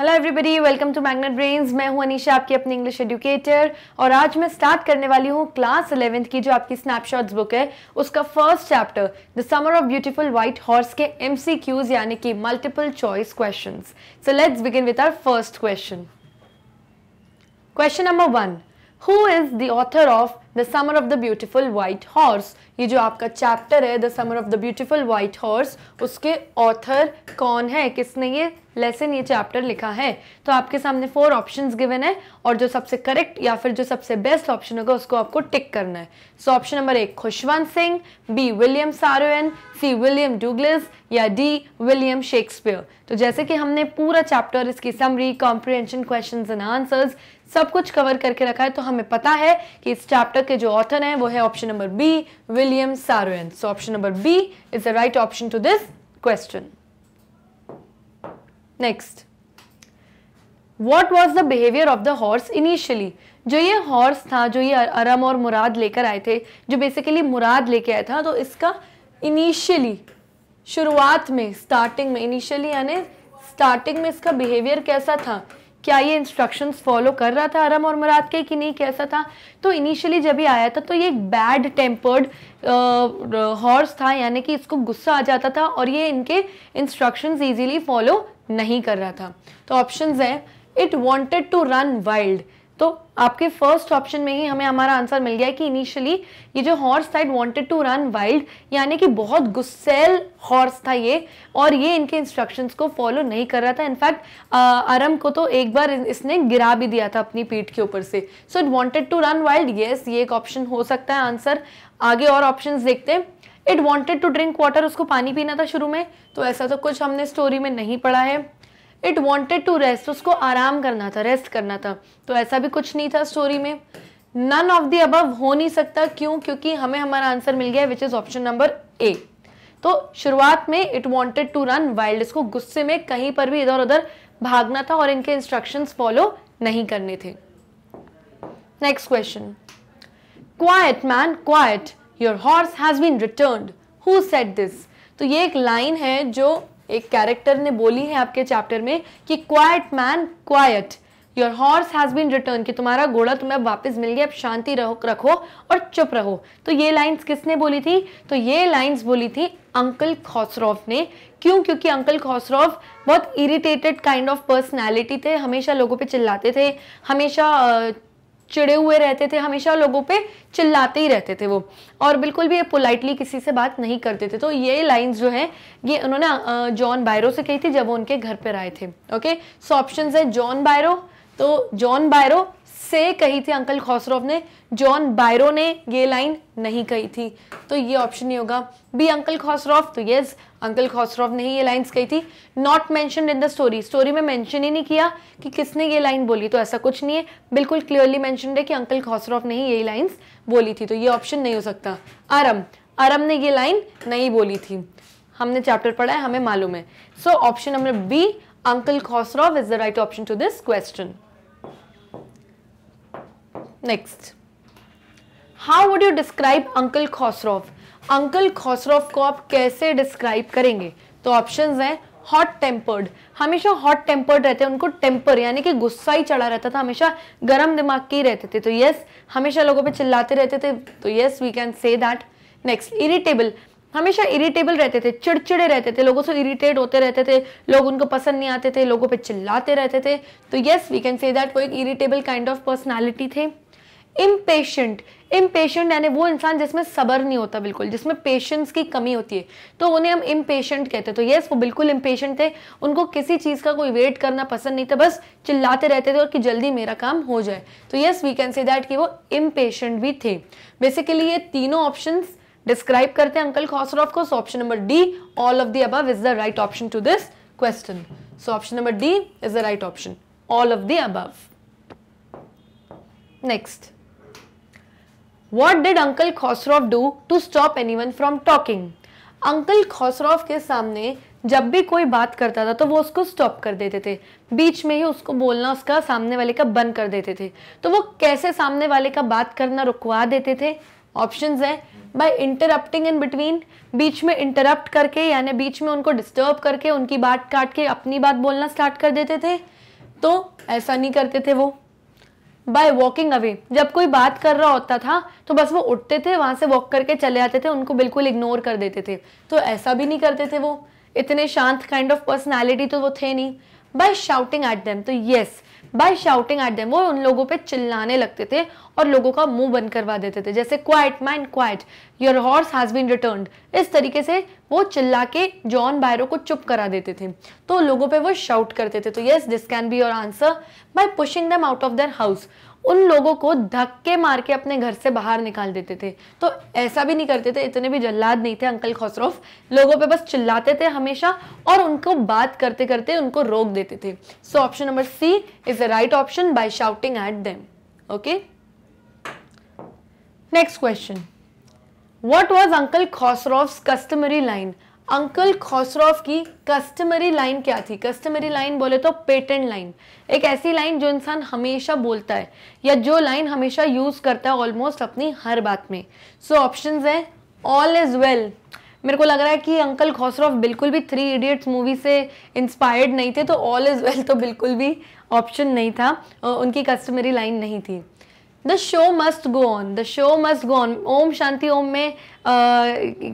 Hello everybody welcome to magnet brains मैं हूं अनीशा आपकी अपनी इंग्लिश एडुकेटर और आज मैं स्टार्ट करने वाली हूं क्लास इलेवेंथ की जो आपकी स्नैपशॉट्स बुक है उसका first chapter the summer of beautiful white horse के एमसीक्यूज यानी कि multiple choice questions so let's begin with our first question question number one who is the author of the summer of the beautiful white horse ये जो आपका chapter है the summer of the beautiful white horse उसके author कौन है किसने ये lesson ये चैप्टर लिखा है तो आपके सामने फोर ऑप्शंस गिवन है और जो सबसे करेक्ट या फिर जो सबसे बेस्ट ऑप्शन होगा उसको आपको टिक करना है सो ऑप्शन नंबर एक Khushwant Singh B William Saroyan C William Douglas या डी विलियम शेक्सपियर तो जैसे कि हमने पूरा चैप्टर इसकी summary comprehension question and answers सब कुछ कवर करके रखा है तो हमें पता है कि इस चैप्टर के जो ऑथर हैं वो है option number B William Saroyan so option number B is the right option to this question next what was the behaviour of the horse initially जो ये हॉर्स था जो ये अरम और मुराद लेकर आए थे जो बेसिकली मुराद लेके आया था तो इसका इनिशियली शुरुआत में स्टार्टिंग में इनिशियली यानी स्टार्टिंग में इसका बिहेवियर कैसा था क्या ये इंस्ट्रक्शंस फॉलो कर रहा था अरम और मुराद के कि नहीं कैसा था तो इनिशियली जब ये आया था तो ये एक बैड टेम्पर्ड हॉर्स था यानी कि इसको गुस्सा आ जाता था और ये इनके इंस्ट्रक्शंस इजीली फॉलो नहीं कर रहा था तो ऑप्शन है it wanted to run wild तो आपके फर्स्ट ऑप्शन में ही हमें हमारा आंसर मिल गया कि इनिशियली ये जो हॉर्स था it wanted to run wild यानी कि बहुत गुस्सेल हॉर्स था ये और ये इनके इंस्ट्रक्शंस को फॉलो नहीं कर रहा था इनफैक्ट अरम को तो एक बार इसने गिरा भी दिया था अपनी पीठ के ऊपर से so it wanted to run wild yes ये एक ऑप्शन हो सकता है आंसर आगे और ऑप्शन देखते हैं it wanted to drink water उसको पानी पीना था शुरू में तो ऐसा तो कुछ हमने स्टोरी में नहीं पढ़ा है इट वॉन्टेड टू रेस्ट उसको आराम करना था रेस्ट करना था तो ऐसा भी कुछ नहीं था स्टोरी में नन ऑफ दी अबव हो नहीं सकता क्यों क्योंकि हमें हमारा आंसर मिल गया which is option number A तो शुरुआत में it wanted to run wild इसको गुस्से में कहीं पर भी इधर उधर भागना था और इनके इंस्ट्रक्शन फॉलो नहीं करने थे next question quiet man quiet your horse has been return who said this तो ये एक लाइन है जो एक कैरेक्टर ने बोली है आपके चैप्टर में कि quiet man quiet your horse has been return कि तुम्हारा घोड़ा तुम्हें वापस मिल गया अब शांति रहो रखो और चुप रहो तो ये लाइंस किसने बोली थी तो ये लाइंस बोली थी अंकल खॉसरॉफ ने क्यों क्योंकि अंकल खॉसरॉफ बहुत इरिटेटेड काइंड ऑफ पर्सनैलिटी थे हमेशा लोगों पे चिल्लाते थे हमेशा चिड़े हुए रहते थे हमेशा लोगों पे चिल्लाते ही रहते थे वो और बिल्कुल भी ये पोलाइटली किसी से बात नहीं करते थे तो ये लाइंस जो है ये उन्होंने जॉन बायरो से कही थी जब वो उनके घर पर आए थे ओके सो ऑप्शन है जॉन बायरो तो जॉन बायरो से कही थी अंकल खॉसरोव ने जॉन बायरो ने ये लाइन नहीं कही थी तो ये ऑप्शन नहीं होगा बी अंकल खॉसरोफ तो यस अंकल खॉसरॉफ ने ही ये लाइन्स कही थी not mention in the story story में मैंशन ही नहीं किया कि किसने ये लाइन बोली तो ऐसा कुछ नहीं है बिल्कुल क्लियरली मैंशन है कि अंकल खॉसरॉफ ने ही ये लाइन्स बोली थी तो ये ऑप्शन नहीं हो सकता आरम आरम ने ये लाइन नहीं बोली थी हमने चैप्टर पढ़ा है हमें मालूम है so option number B uncle Khosrove is the right option to this question next how would you describe uncle Khosrove uncle Khosrove को आप कैसे डिस्क्राइब करेंगे तो ऑप्शन हैं हॉट टेम्पर्ड हमेशा हॉट टेम्पर्ड रहते हैं उनको टेम्पर यानी कि गुस्सा ही चढ़ा रहता था हमेशा गर्म दिमाग के ही रहते थे तो यस हमेशा लोगों पे चिल्लाते रहते थे तो yes we can say that next irritable हमेशा इरिटेबल रहते थे चिड़चिड़े रहते थे लोगों से इरिटेट होते रहते थे लोग उनको पसंद नहीं आते थे लोगों पे चिल्लाते रहते थे तो yes we can say that वो एक इरिटेबल काइंड ऑफ पर्सनैलिटी थे इम्पेशेंट इम्पेशेंट यानी वो इंसान जिसमें सबर नहीं होता बिल्कुल जिसमें पेशेंस की कमी होती है तो उन्हें हम इम्पेशेंट कहते हैं तो यस वो बिल्कुल इम्पेशेंट थे उनको किसी चीज़ का कोई वेट करना पसंद नहीं था बस चिल्लाते रहते थे और कि जल्दी मेरा काम हो जाए तो yes we can say that कि वो इम्पेशेंट भी थे बेसिकली ये तीनों ऑप्शन डिस्क्राइब करते हैं अंकल खॉसरॉफ को so option number D all of the above is the right option to this question so option number D is the right option all of the above next what did uncle Khosrove do to stop anyone from talking uncle Khosrove के सामने जब भी कोई बात करता था तो वो उसको स्टॉप कर देते थे बीच में ही उसको बोलना उसका सामने वाले का बंद कर देते थे तो वो कैसे सामने वाले का बात करना रुकवा देते थे ऑप्शन है बाय इंटरप्टिंग इन बिटवीन बीच में इंटरप्ट करके यानी बीच में उनको डिस्टर्ब करके उनकी बात काट के अपनी बात बोलना स्टार्ट कर देते थे तो ऐसा नहीं करते थे वो बाय वॉकिंग अवे जब कोई बात कर रहा होता था तो बस वो उठते थे वहां से वॉक करके चले आते थे उनको बिल्कुल इग्नोर कर देते थे तो ऐसा भी नहीं करते थे वो इतने शांत काइंड ऑफ पर्सनैलिटी तो वो थे नहीं बाय शाउटिंग एट देम तो yes by shouting at them वो उन लोगों पे चिल्लाने लगते थे और लोगों का मुंह बंद करवा देते थे जैसे quiet man quiet your horse has been return इस तरीके से वो चिल्ला के जॉन बायरो को चुप करा देते थे तो लोगों पे वो शाउट करते थे तो yes this can be your answer by pushing them out of their house उन लोगों को धक्के मार के अपने घर से बाहर निकाल देते थे तो ऐसा भी नहीं करते थे इतने भी जल्लाद नहीं थे अंकल खसरोफ लोगों पे बस चिल्लाते थे हमेशा और उनको बात करते करते उनको रोक देते थे so option number C is the right option by shouting at them okay next question what was uncle Khosrove customary line uncle Khosrove की कस्टमरी लाइन क्या थी कस्टमरी लाइन बोले तो पेटेंट लाइन एक ऐसी लाइन जो इंसान हमेशा बोलता है या जो लाइन हमेशा यूज़ करता है ऑलमोस्ट अपनी हर बात में सो ऑप्शन है ऑल इज़ वेल मेरे को लग रहा है कि अंकल खोसरोफ बिल्कुल भी थ्री इडियट्स मूवी से इंस्पायर्ड नहीं थे तो ऑल इज़ वेल तो बिल्कुल भी ऑप्शन नहीं था उनकी कस्टमरी लाइन नहीं थी the show must go on the show must go on Om Shanti Om में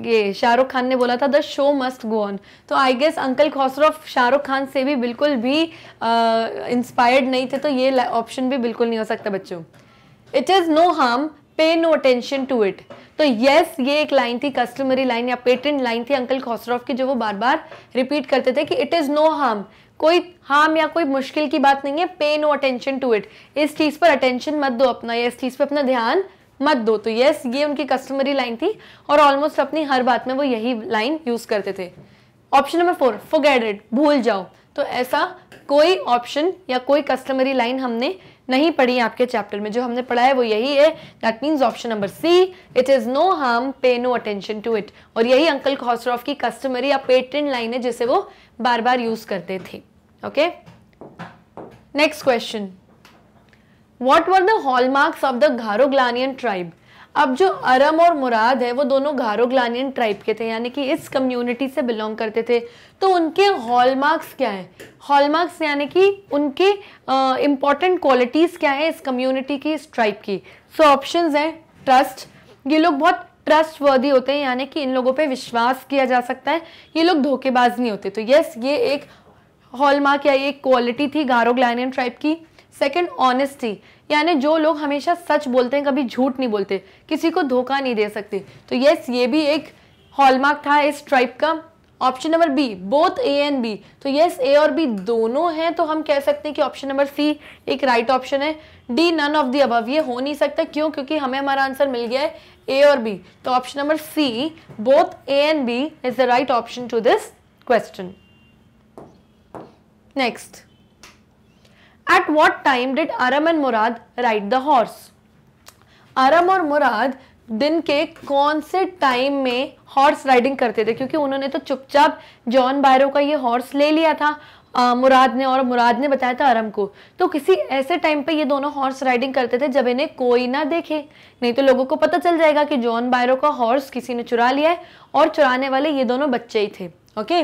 ये शाहरुख खान ने बोला था the show must go on तो I guess uncle Khosrove Shahrukh Khan से भी बिल्कुल भी इंस्पायर्ड नहीं थे तो ये ऑप्शन भी बिल्कुल नहीं हो सकता बच्चों it is no harm pay no attention to it तो यस ये एक लाइन थी कस्टमरी लाइन या पेटेंट लाइन थी अंकल खॉसरॉफ की जो वो बार बार रिपीट करते थे कि इट इज़ नो हार्म कोई हार्म या कोई मुश्किल की बात नहीं है पे नो अटेंशन टू इट इस चीज़ पर अटेंशन मत दो अपना या इस चीज़ पर अपना ध्यान मत दो तो यस ये उनकी कस्टमरी लाइन थी और ऑलमोस्ट अपनी हर बात में वो यही लाइन यूज़ करते थे option number four forget it भूल जाओ तो ऐसा कोई ऑप्शन या कोई कस्टमरी लाइन हमने नहीं पढ़ी आपके चैप्टर में जो हमने पढ़ा है वो यही है that means option number C it is no harm pay no attention to it और यही अंकल खॉसरॉफ की कस्टमरी या पेटेंट लाइन है जिसे वो बार बार यूज़ करते थे okay next question what were the hallmarks of the Garoghlanian tribe अब जो अरम और मुराद है वो दोनों घारोग्लानियन ट्राइब के थे यानी कि इस कम्युनिटी से बिलोंग करते थे तो उनके हॉलमार्क्स क्या हैं हॉलमार्क्स यानी कि उनके इम्पॉर्टेंट क्वालिटीज़ क्या है इस कम्युनिटी की इस ट्राइब की सो ऑप्शन हैं ट्रस्ट ये लोग बहुत ट्रस्ट वर्दी होते हैं यानी कि इन लोगों पर विश्वास किया जा सकता है ये लोग धोखेबाज नहीं होते तो यस ये एक हॉलमार्क या एक क्वालिटी थी गारोग्लानियन ट्राइब की सेकंड ऑनेस्टी यानी जो लोग हमेशा सच बोलते हैं कभी झूठ नहीं बोलते किसी को धोखा नहीं दे सकते तो यस ये भी एक हॉलमार्क था इस ट्राइप का option number B both A and B तो यस ए और बी दोनों हैं तो हम कह सकते हैं कि ऑप्शन नंबर सी एक राइट right ऑप्शन है D none of the above ये हो नहीं सकता क्यों क्योंकि हमें हमारा आंसर मिल गया है ए और बी तो option number C both A and B is the right option to this question next at what time did Aram and Mourad ride the horse Aram और मुराद दिन के कौन से टाइम में हॉर्स राइडिंग करते थे क्योंकि उन्होंने तो चुपचाप जॉन बायरो का ये हॉर्स ले लिया था आ, मुराद ने और मुराद ने बताया था अरम को तो किसी ऐसे टाइम पे ये दोनों हॉर्स राइडिंग करते थे जब इन्हें कोई ना देखे नहीं तो लोगों को पता चल जाएगा कि जॉन बायरो का हॉर्स किसी ने चुरा लिया है और चुराने वाले ये दोनों बच्चे ही थे ओके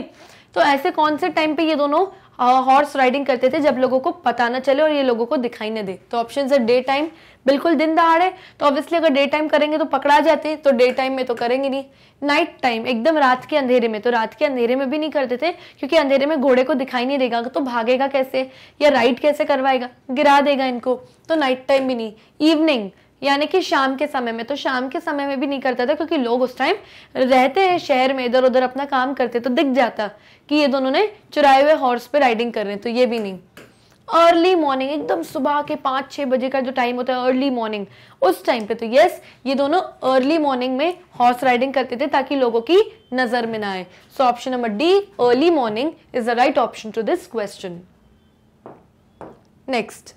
तो ऐसे कौन से टाइम पे ये दोनों हॉर्स राइडिंग करते थे जब लोगों को पता ना चले और ये लोगों को दिखाई ना दे तो ऑप्शन है डे टाइम बिल्कुल दिन दहाड़े तो ऑब्वियसली अगर डे टाइम करेंगे तो पकड़ा जाते तो डे टाइम में तो करेंगे नहीं नाइट टाइम एकदम रात के अंधेरे में तो रात के अंधेरे में भी नहीं करते थे क्योंकि अंधेरे में घोड़े को दिखाई नहीं देगा तो भागेगा कैसे या राइड कैसे करवाएगा गिरा देगा इनको तो नाइट टाइम भी नहीं इवनिंग यानी कि शाम के समय में तो शाम के समय में भी नहीं करता था क्योंकि लोग उस टाइम रहते हैं शहर में इधर उधर अपना काम करते तो दिख जाता कि ये दोनों ने चुराए हुए हॉर्स पे राइडिंग कर रहे हैं तो ये भी नहीं अर्ली मॉर्निंग एकदम सुबह के पाँच छः बजे का जो टाइम होता है अर्ली मॉर्निंग उस टाइम पे तो यस ये दोनों अर्ली मॉर्निंग में हॉर्स राइडिंग करते थे ताकि लोगों की नज़र में ना आए so option number D early morning is the right option to this question next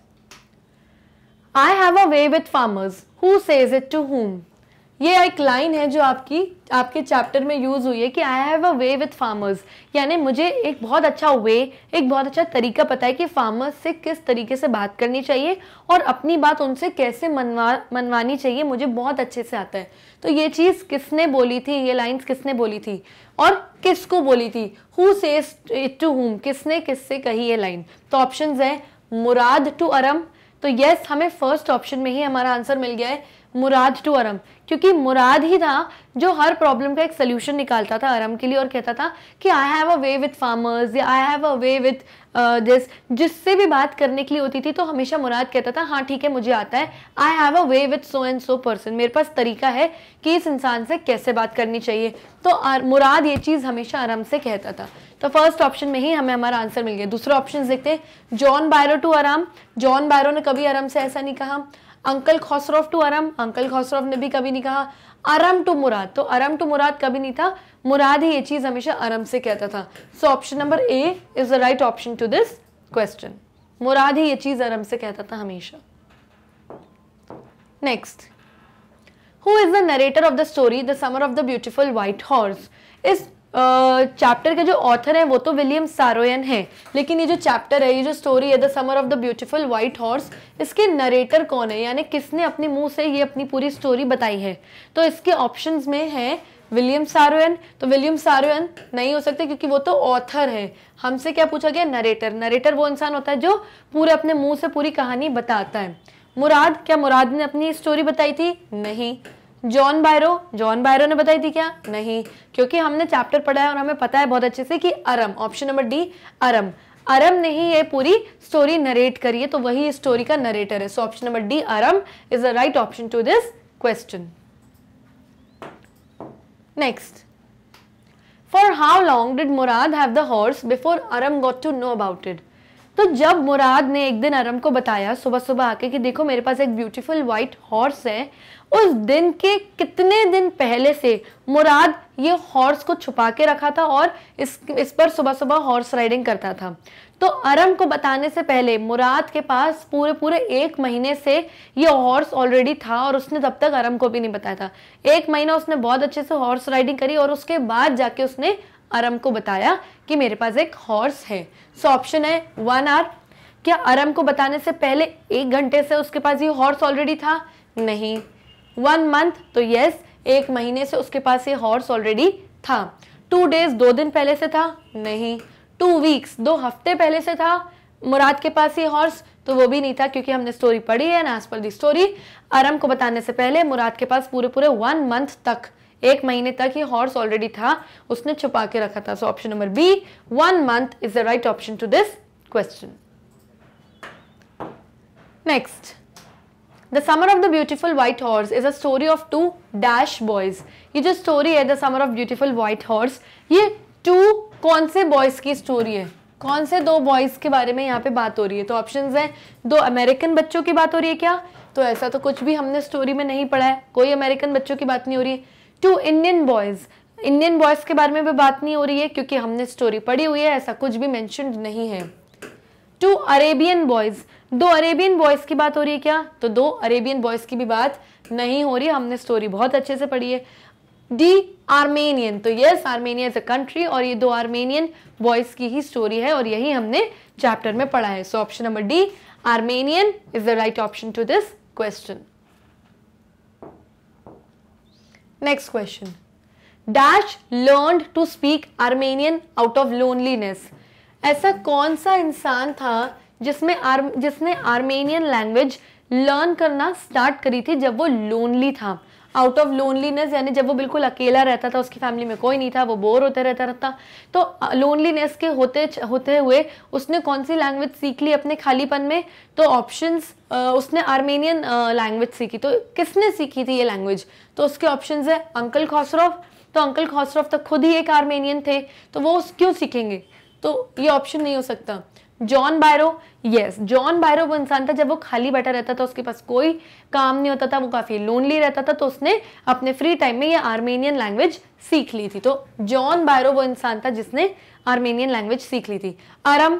I have a way with farmers who says it to whom ये एक लाइन है जो आपकी आपके चैप्टर में यूज़ हुई है कि I have a way with farmers यानी मुझे एक बहुत अच्छा वे एक बहुत अच्छा तरीका पता है कि फार्मर्स से किस तरीके से बात करनी चाहिए और अपनी बात उनसे कैसे मनवा मनवानी चाहिए मुझे बहुत अच्छे से आता है तो ये चीज़ किसने बोली थी ये लाइन्स किसने बोली थी और किसको बोली थी हु सेज टू होम किसने किससे कही ये लाइन तो ऑप्शन है मुराद टू अरम तो यस हमें फर्स्ट ऑप्शन में ही हमारा आंसर मिल गया है मुराद टू अरम क्योंकि मुराद ही था जो हर प्रॉब्लम का एक सोल्यूशन निकालता था अरम के लिए और कहता था कि I have a way with farmers या I have a way with this जिससे भी बात करने के लिए होती थी तो हमेशा मुराद कहता था हाँ ठीक है मुझे आता है I have a way with so and so person मेरे पास तरीका है कि इस इंसान से कैसे बात करनी चाहिए तो मुराद ये चीज़ हमेशा अरम से कहता था तो फर्स्ट ऑप्शन में ही हमें हमारा आंसर मिल गया दूसरा ऑप्शन देखते हैं John Byro to Aram John Byro ने कभी आराम से ऐसा नहीं कहा uncle Khosrove to Aram uncle Khosrove ने भी कभी नहीं कहा अरम टू मुराद तो अरम टू मुराद कभी नहीं था मुराद ही ये चीज़ हमेशा अरम से कहता था so option number A is the right option to this question Mourad ही ये चीज़ अरम से कहता था हमेशा next who is the narrator of the story the summer of the beautiful white horse इस चैप्टर के जो ऑथर हैं वो तो विलियम सारोयन हैं लेकिन ये जो चैप्टर है ये जो स्टोरी है the summer of the beautiful white horse इसके नरेटर कौन है यानी किसने अपने मुंह से ये अपनी पूरी स्टोरी बताई है तो इसके ऑप्शंस में है विलियम सारोयन तो विलियम सारोयन नहीं हो सकते क्योंकि वो तो ऑथर है हमसे क्या पूछा गया नरेटर नरेटर वो इंसान होता है जो पूरे अपने मुंह से पूरी कहानी बताता है मुराद क्या मुराद ने अपनी स्टोरी बताई थी नहीं जॉन बायरो जॉन बायरो ने बताई थी क्या नहीं क्योंकि हमने चैप्टर पढ़ा है और हमें पता है बहुत अच्छे से कि Aram option number D Aram Aram ने ही ये पूरी स्टोरी नरेट करी है तो वही स्टोरी का नरेटर है so option number D Aram is the right option to this question next for how long did Mourad have the horse before Aram got to know about it तो जब Mourad ने एक दिन अरम को बताया सुबह सुबह आके कि देखो मेरे पास एक ब्यूटीफुल वाइट हॉर्स है उस दिन के कितने दिन पहले से मुराद ये हॉर्स को छुपा के रखा था और इस इस पर सुबह सुबह हॉर्स राइडिंग करता था तो अरम को बताने से पहले मुराद के पास पूरे पूरे एक महीने से ये हॉर्स ऑलरेडी था और उसने तब तक अरम को भी नहीं बताया था एक महीना उसने बहुत अच्छे से हॉर्स राइडिंग करी और उसके बाद जाके उसने अरम को बताया कि मेरे पास एक हॉर्स है सो ऑप्शन है वन आर क्या अरम को बताने से पहले एक घंटे से उसके पास ये हॉर्स ऑलरेडी था नहीं वन मंथ तो यस एक महीने से उसके पास ये हॉर्स ऑलरेडी था टू डेज दो दिन पहले से था नहीं टू वीक्स दो हफ्ते पहले से था मुराद के पास ये हॉर्स तो वो भी नहीं था क्योंकि हमने स्टोरी पढ़ी है ना एज पर दी स्टोरी अरम को बताने से पहले मुराद के पास पूरे पूरे वन मंथ तक एक महीने तक ये हॉर्स ऑलरेडी था उसने छुपा के रखा था so option number B one month is the right option to this question next the summer of the beautiful white horse is a story of two dash boys ये जो स्टोरी है the summer of beautiful white horse ये two कौन से boys की story है कौन से दो बॉयज के बारे में यहाँ पे बात हो रही है तो ऑप्शन हैं दो अमेरिकन बच्चों की बात हो रही है क्या तो ऐसा तो कुछ भी हमने स्टोरी में नहीं पढ़ा है कोई अमेरिकन बच्चों की बात नहीं हो रही है two Indian boys Indian boys के बारे में भी बात नहीं हो रही है क्योंकि हमने स्टोरी पढ़ी हुई है ऐसा कुछ भी मैंशन नहीं है टू अरेबियन बॉयज़ दो अरेबियन बॉयज़ की बात हो रही है क्या तो दो अरेबियन बॉयज़ की भी बात नहीं हो रही हमने स्टोरी बहुत अच्छे से पढ़ी है डी आर्मेनियन तो yes Armenia is a country और ये दो आर्मेनियन बॉयज़ की ही स्टोरी है और यही हमने चैप्टर में पढ़ा है so option number D Armenian is the right option to this question Next question. Dash learned to speak Armenian out of loneliness. ऐसा कौन सा इंसान था जिसमें आर्म जिसने आर्मेनियन लैंग्वेज लर्न करना स्टार्ट करी थी जब वो लोनली था आउट ऑफ लोनलीनेस यानी जब वो बिल्कुल अकेला रहता था उसकी फैमिली में कोई नहीं था वो बोर होते रहता रहता तो लोनलीनेस के होते होते हुए उसने कौन सी लैंग्वेज सीख ली अपने खालीपन में तो ऑप्शंस उसने आर्मेनियन लैंग्वेज सीखी तो किसने सीखी थी ये लैंग्वेज तो उसके ऑप्शन है अंकल खॉसरोफ तो अंकल खॉसरोफ तो खुद ही एक आर्मेनियन थे तो वो क्यों सीखेंगे तो ये ऑप्शन नहीं हो सकता John Byro yes John Byro वो इंसान था जब वो खाली बैठा रहता था उसके पास कोई काम नहीं होता था वो काफ़ी लोनली रहता था तो उसने अपने फ्री टाइम में ये आर्मेनियन लैंग्वेज सीख ली थी तो जॉन बायरो वो इंसान था जिसने आर्मेनियन लैंग्वेज सीख ली थी आरम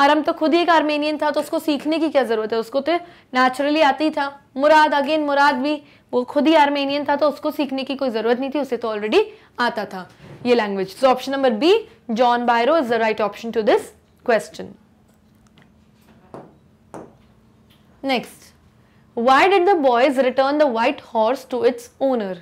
आरम तो खुद ही एक आर्मेनियन था तो उसको सीखने की क्या ज़रूरत है उसको तो नेचुरली आती ही था मुराद अगेन मुराद भी वो खुद ही आर्मेनियन था तो उसको सीखने की कोई ज़रूरत नहीं थी उसे तो ऑलरेडी आता था ये language so option number B John Byro is the right option to this question next why did the boys return the white horse to its owner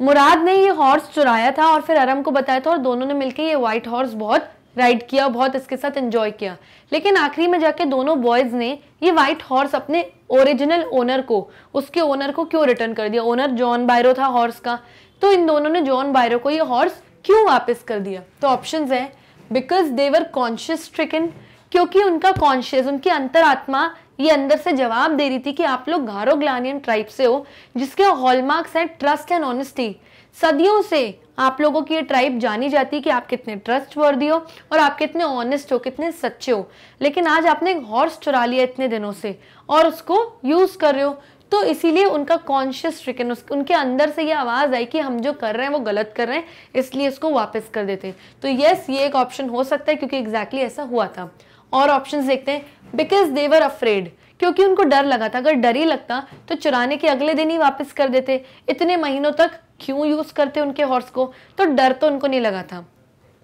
Mourad ने ये हॉर्स चुराया था और फिर अरम को बताया था और दोनों ने मिलकर ये वाइट हॉर्स बहुत राइड किया बहुत इसके साथ एंजॉय किया लेकिन आखिरी में जाके दोनों बॉयज ने ये वाइट हॉर्स अपने ओरिजिनल ओनर को उसके ओनर को क्यों रिटर्न कर दिया ओनर जॉन बायरो था हॉर्स का तो इन दोनों ने जॉन बायरो को ये हॉर्स क्यों वापस कर दिया तो ऑप्शन है बिकॉज दे वर कॉन्शियस ट्रिकन क्योंकि उनका कॉन्शियस उनकी अंतरात्मा ये अंदर से जवाब दे रही थी कि आप लोग घारो ग्लानियन ट्राइब से हो जिसके हॉलमार्क्स हैं ट्रस्ट एंड ऑनेस्टी सदियों से आप लोगों की ये ट्राइब जानी जाती है कि आप कितने ट्रस्ट वर्दी हो और आप कितने ऑनेस्ट हो कितने सच्चे हो लेकिन आज आपने एक हॉर्स चुरा लिया इतने दिनों से और उसको यूज़ कर रहे हो तो इसीलिए उनका कॉन्शियस ट्रिकन उनके अंदर से ये आवाज़ आई कि हम जो कर रहे हैं वो गलत कर रहे हैं इसलिए इसको वापस कर देते तो येस ये एक ऑप्शन हो सकता है क्योंकि एग्जैक्टली exactly ऐसा हुआ था और ऑप्शंस देखते हैं बिकॉज देवर अफ्रेड क्योंकि उनको डर लगा था अगर डर ही लगता तो चुराने के अगले दिन ही वापस कर देते इतने महीनों तक क्यों यूज़ करते उनके हॉर्स को तो डर तो उनको नहीं लगा था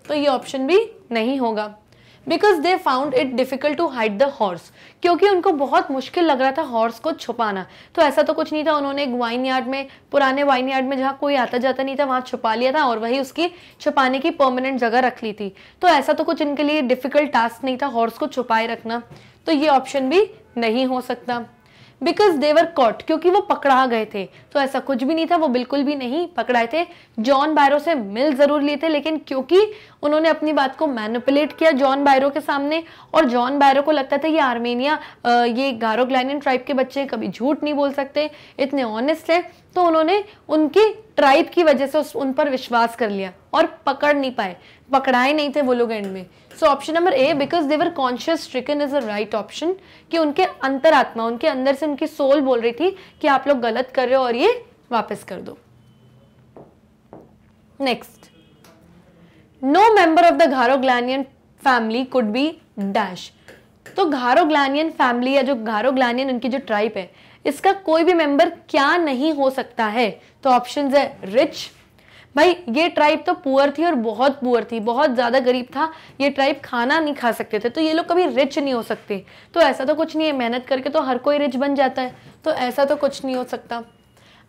तो ये ऑप्शन भी नहीं होगा because they found it difficult to hide the horse क्योंकि उनको बहुत मुश्किल लग रहा था हॉर्स को छुपाना तो ऐसा तो कुछ नहीं था उन्होंने एक वाइन यार्ड में पुराने वाइन यार्ड में जहाँ कोई आता जाता नहीं था वहाँ छुपा लिया था और वही उसकी छुपाने की परमानेंट जगह रख ली थी तो ऐसा तो कुछ इनके लिए डिफिकल्ट टास्क नहीं था हॉर्स को छुपाए रखना तो ये ऑप्शन भी नहीं हो सकता बिकॉज देवर कॉट क्योंकि वो पकड़ा गए थे तो ऐसा कुछ भी नहीं था वो बिल्कुल भी नहीं पकड़ाए थे जॉन बायरो से मिल जरूर लिए थे लेकिन क्योंकि उन्होंने अपनी बात को मैनिपुलेट किया जॉन बायरो के सामने और जॉन बायरो को लगता था ये आर्मेनिया ये गारोग्लाइनियन ट्राइब के बच्चे कभी झूठ नहीं बोल सकते इतने ऑनेस्ट है तो उन्होंने उनकी ट्राइब की वजह से उस उन पर विश्वास कर लिया और पकड़ नहीं पाए पकड़ाए नहीं थे वो लोग एंड में so option number A because their conscience tricked is a right option कि उनके अंतरात्मा उनके अंदर से उनकी सोल बोल रही थी कि आप लोग गलत कर रहे हो और ये वापस कर दो next no member of the Garoghlanian family could be dash तो घारो ग्लानियन फैमिली या जो घारो ग्लानियन उनकी जो ट्राइप है इसका कोई भी मेंबर क्या नहीं हो सकता है तो ऑप्शन है रिच भाई ये ट्राइब तो पुअर थी और बहुत पुअर थी बहुत ज़्यादा गरीब था ये ट्राइब खाना नहीं खा सकते थे तो ये लोग कभी रिच नहीं हो सकते तो ऐसा तो कुछ नहीं है मेहनत करके तो हर कोई रिच बन जाता है तो ऐसा तो कुछ नहीं हो सकता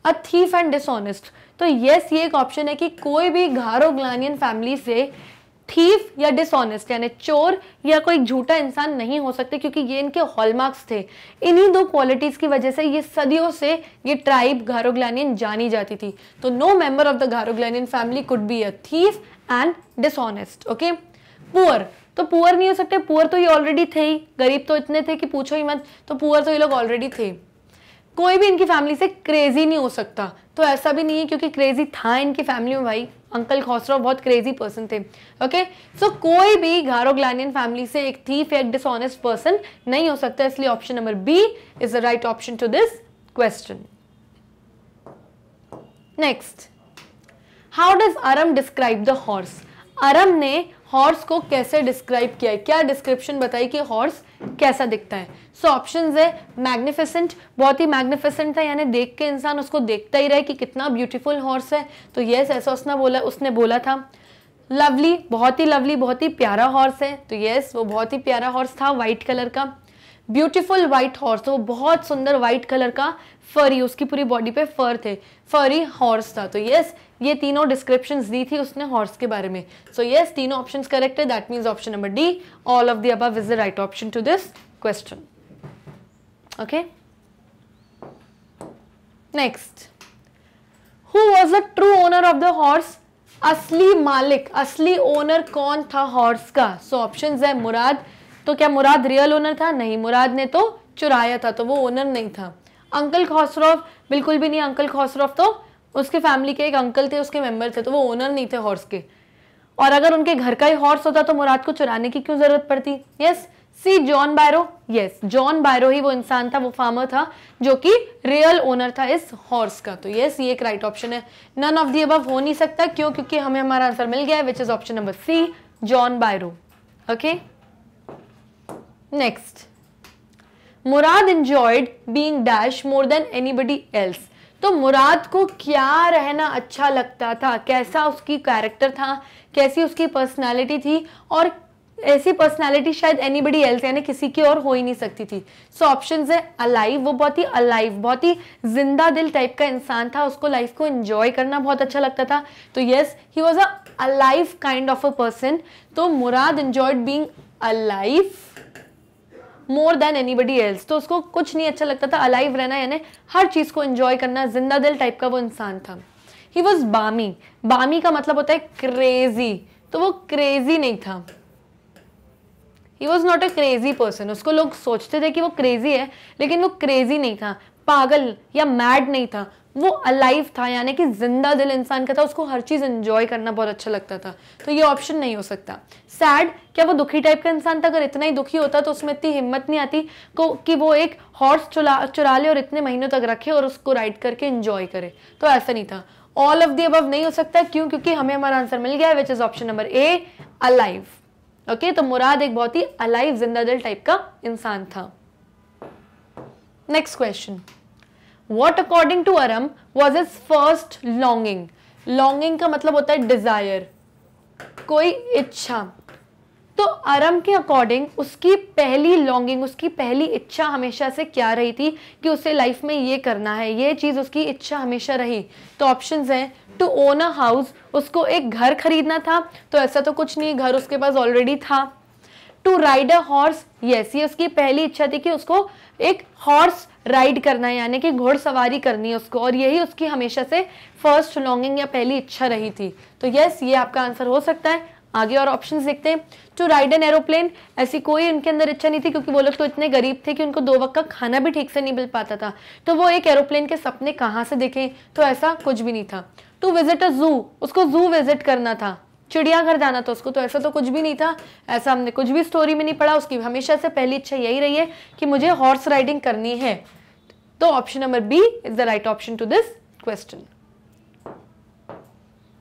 अ थीफ एंड डिसऑनेस्ट तो यस ये एक ऑप्शन है कि कोई भी घारो ग्लानियन फैमिली से थीफ या डिसऑनेस्ट यानी चोर या कोई झूठा इंसान नहीं हो सकते क्योंकि ये इनके हॉलमार्क्स थे इन्हीं दो क्वालिटीज़ की वजह से ये सदियों से ये ट्राइब घारोग्लानियन जानी जाती थी तो no member of the Garoghlanian family could be a thief and dishonest okay poor तो पुअर नहीं हो सकते पुअर तो ये ऑलरेडी थे ही गरीब तो इतने थे कि पूछो ही मत तो पुअर तो ये लोग ऑलरेडी थे कोई भी इनकी फैमिली से क्रेजी नहीं हो सकता तो ऐसा भी नहीं है क्योंकि क्रेजी था इनकी फैमिली में भाई अंकल खोसरो बहुत क्रेजी पर्सन थे ओके सो कोई भी घारोग्लानियन फैमिली से एक थीफ या डिसऑनेस्ट पर्सन नहीं हो सकता इसलिए option number B is the right option to this question next how does Aram describe the horse Aram ने हॉर्स को कैसे डिस्क्राइब किया है क्या डिस्क्रिप्शन बताई कि हॉर्स कैसा दिखता है सो so, ऑप्शन है मैग्निफिसेंट बहुत ही मैग्निफिसेंट था यानी देख के इंसान उसको देखता ही रहे कि कितना ब्यूटीफुल हॉर्स है तो येस ऐसा उसने बोला उसने बोला था लवली बहुत ही लवली बहुत ही प्यारा हॉर्स है तो येस वो बहुत ही प्यारा हॉर्स था वाइट कलर का ब्यूटीफुल व्हाइट हॉर्स तो बहुत सुंदर व्हाइट कलर का फरी उसकी पूरी बॉडी पे फर थे फरी हॉर्स था तो यस ये तीनों डिस्क्रिप्शन दी थी उसने हॉर्स के बारे में सो so, यस तीनों ऑप्शन करेक्ट है that means option number D all of the above is the right option to this question okay next who was the true owner of the horse असली मालिक असली owner कौन था horse का सो option है मुराद तो क्या मुराद रियल ओनर था नहीं मुराद ने तो चुराया था तो वो ओनर नहीं था अंकल खौसरोफ बिल्कुल भी नहीं अंकल खौसरोफ तो उसके फैमिली के एक अंकल थे उसके मेंबर थे तो वो ओनर नहीं थे हॉर्स के और अगर उनके घर का ही हॉर्स होता तो मुराद को चुराने की क्यों ज़रूरत पड़ती yes C John Byro yes John Byro ही वो इंसान था वो फार्मर था जो कि रियल ओनर था इस हॉर्स का तो यस ये एक राइट ऑप्शन है नन ऑफ दी अबव हो नहीं सकता क्यों क्योंकि हमें हमारा आंसर मिल गया है which is option number C John Byro okay next Mourad enjoyed being dash more than anybody else तो मुराद को क्या रहना अच्छा लगता था कैसा उसकी कैरेक्टर था कैसी उसकी पर्सनैलिटी थी और ऐसी पर्सनैलिटी शायद एनीबडी एल्स यानी किसी की और हो ही नहीं सकती थी सो ऑप्शन है अलाइव वो बहुत ही अलाइव बहुत ही जिंदा दिल टाइप का इंसान था उसको लाइफ को इंजॉय करना बहुत अच्छा लगता था तो yes he was a alive kind of a person तो Mourad enjoyed being alive more than anybody else तो उसको कुछ नहीं अच्छा लगता था अलाइव रहना यानी हर चीज़ को इन्जॉय करना जिंदा दिल टाइप का वो इंसान था ही वॉज बामी बामी का मतलब होता है क्रेजी तो वो क्रेजी नहीं था he was not a crazy person उसको लोग सोचते थे कि वो क्रेजी है लेकिन वो क्रेजी नहीं था पागल या मैड नहीं था वो अलाइव था यानी कि जिंदा दिल इंसान का था उसको हर चीज़ इंजॉय करना बहुत अच्छा लगता था तो ये ऑप्शन नहीं हो सकता सैड क्या वो दुखी टाइप का इंसान था अगर इतना ही दुखी होता तो उसमें इतनी हिम्मत नहीं आती को कि वो एक हॉर्स चुरा चुरा ले और इतने महीनों तक रखे और उसको राइड करके इंजॉय करे तो ऐसा नहीं था ऑल ऑफ दी अब नहीं हो सकता क्यों क्योंकि हमें हमारा आंसर मिल गया है which is option number A alive okay तो मुराद एक बहुत ही अलाइव जिंदा दिल टाइप का इंसान था next question what according to Aram was his first longing longing का मतलब होता है डिजायर कोई इच्छा तो अरम के अकॉर्डिंग उसकी पहली लॉन्गिंग उसकी पहली इच्छा हमेशा से क्या रही थी कि उसे लाइफ में ये करना है ये चीज़ उसकी इच्छा हमेशा रही तो ऑप्शंस हैं टू ओन अ हाउस उसको एक घर खरीदना था तो ऐसा तो कुछ नहीं घर उसके पास ऑलरेडी था to ride a horse yes ये उसकी पहली इच्छा थी कि उसको एक हॉर्स राइड करना है यानी कि घोड़सवारी करनी है उसको और यही उसकी हमेशा से फर्स्ट लॉन्गिंग या पहली इच्छा रही थी तो यस ये आपका आंसर हो सकता है आगे और ऑप्शंस देखते हैं टू राइड एन एरोप्लेन ऐसी कोई उनके अंदर इच्छा नहीं थी क्योंकि वो लोग तो इतने गरीब थे कि उनको दो वक्त का खाना भी ठीक से नहीं मिल पाता था तो वो एक एरोप्लेन के सपने कहाँ से देखें तो ऐसा कुछ भी नहीं था टू विजिट अ जू उसको जू विजिट करना था चिड़ियाघर जाना था उसको तो ऐसा तो कुछ भी नहीं था ऐसा हमने कुछ भी स्टोरी में नहीं पढ़ा उसकी हमेशा से पहली इच्छा यही रही है कि मुझे हॉर्स राइडिंग करनी है तो option number B is the right option to this question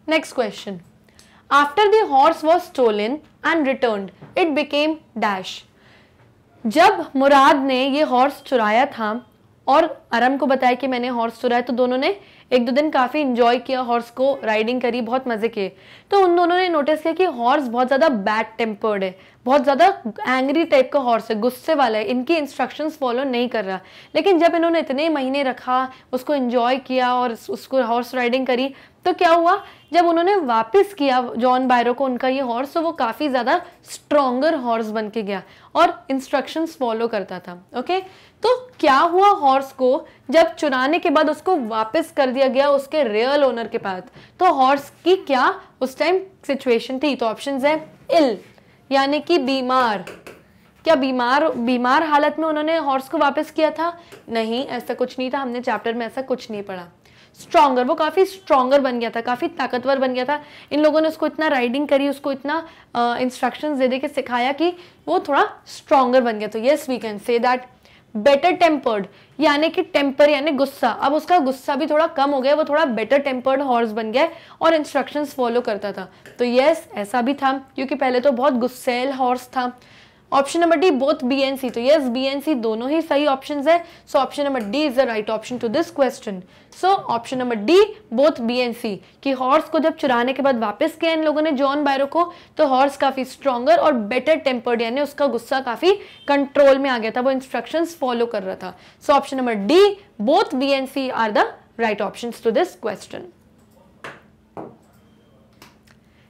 next question after the horse was stolen and return it became dash जब मुराद ने ये हॉर्स चुराया था और अरम को बताया कि मैंने हॉर्स चुराया तो दोनों ने एक दो दिन काफ़ी इन्जॉय किया हॉर्स को राइडिंग करी बहुत मज़े किए तो उन दोनों ने नोटिस किया कि हॉर्स बहुत ज़्यादा बैड टेम्पर्ड है बहुत ज़्यादा एंग्री टाइप का हॉर्स है गुस्से वाला है इनकी इंस्ट्रक्शंस फॉलो नहीं कर रहा लेकिन जब इन्होंने इतने महीने रखा उसको इंजॉय किया और उसको हॉर्स राइडिंग करी तो क्या हुआ जब उन्होंने वापस किया जॉन बायरो को उनका ये हॉर्स तो वो काफ़ी ज़्यादा स्ट्रोंगर हॉर्स बन के गया और इंस्ट्रक्शंस फॉलो करता था ओके तो क्या हुआ हॉर्स को जब चुराने के बाद उसको वापस कर दिया गया उसके रियल ओनर के पास तो हॉर्स की क्या उस टाइम सिचुएशन थी तो ऑप्शन है इल यानी कि बीमार क्या बीमार बीमार हालत में उन्होंने हॉर्स को वापस किया था नहीं ऐसा कुछ नहीं था हमने चैप्टर में ऐसा कुछ नहीं पढ़ा स्ट्रॉगर वो काफ़ी स्ट्रॉगर बन गया था काफ़ी ताकतवर बन गया था इन लोगों ने उसको इतना राइडिंग करी उसको इतना इंस्ट्रक्शन दे दे के सिखाया कि वो थोड़ा स्ट्रॉगर बन गया तो yes we can say that better tempered यानी कि टेम्पर यानी गुस्सा अब उसका गुस्सा भी थोड़ा कम हो गया वो थोड़ा बेटर टेम्पर्ड हॉर्स बन गया और इंस्ट्रक्शंस फॉलो करता था तो यस ऐसा भी था क्योंकि पहले तो बहुत गुस्सेल हॉर्स था option number D both B and C तो यस बी एंड सी दोनों ही सही ऑप्शन है so option number D is the right option to this question so option number D both B and C कि horse को जब चुराने के बाद वापस किया इन लोगों ने जॉन बायरो को तो हॉर्स काफ़ी स्ट्रॉगर और बेटर टेम्पर्ड यानी उसका गुस्सा काफ़ी कंट्रोल में आ गया था वो इंस्ट्रक्शन फॉलो कर रहा था so option number D both B and C are the right option to this question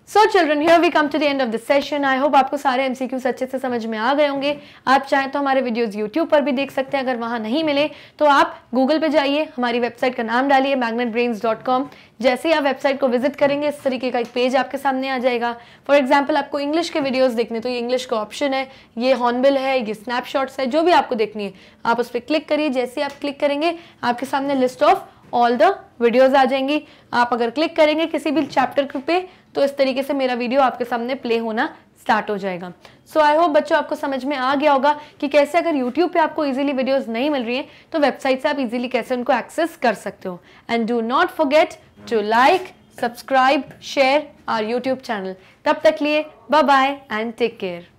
so children here we come to the end of the session I hope आपको सारे MCQs अच्छे से समझ में आ गए होंगे आप चाहें तो हमारे वीडियोस यूट्यूब पर भी देख सकते हैं अगर वहाँ नहीं मिले तो आप गूगल पे जाइए हमारी वेबसाइट का नाम डालिए मैगनेट डॉट कॉम जैसे ही आप वेबसाइट को विजिट करेंगे इस तरीके का एक पेज आपके सामने आ जाएगा फॉर एग्जाम्पल आपको इंग्लिश के वीडियोज़ देखने तो ये इंग्लिश का ऑप्शन है ये हॉर्नबिल है ये स्नैपशॉट्स है जो भी आपको देखनी है आप उस पर क्लिक करिए जैसे आप क्लिक करेंगे आपके सामने list of all the videos आ जाएंगी आप अगर क्लिक करेंगे किसी भी चैप्टर पे तो इस तरीके से मेरा वीडियो आपके सामने प्ले होना स्टार्ट हो जाएगा सो आई होप बच्चों आपको समझ में आ गया होगा कि कैसे अगर यूट्यूब पे आपको इजीली वीडियोस नहीं मिल रही हैं तो वेबसाइट से आप इजीली कैसे उनको एक्सेस कर सकते हो and do not forget to like subscribe share our YouTube channel तब तक लिए bye bye and take care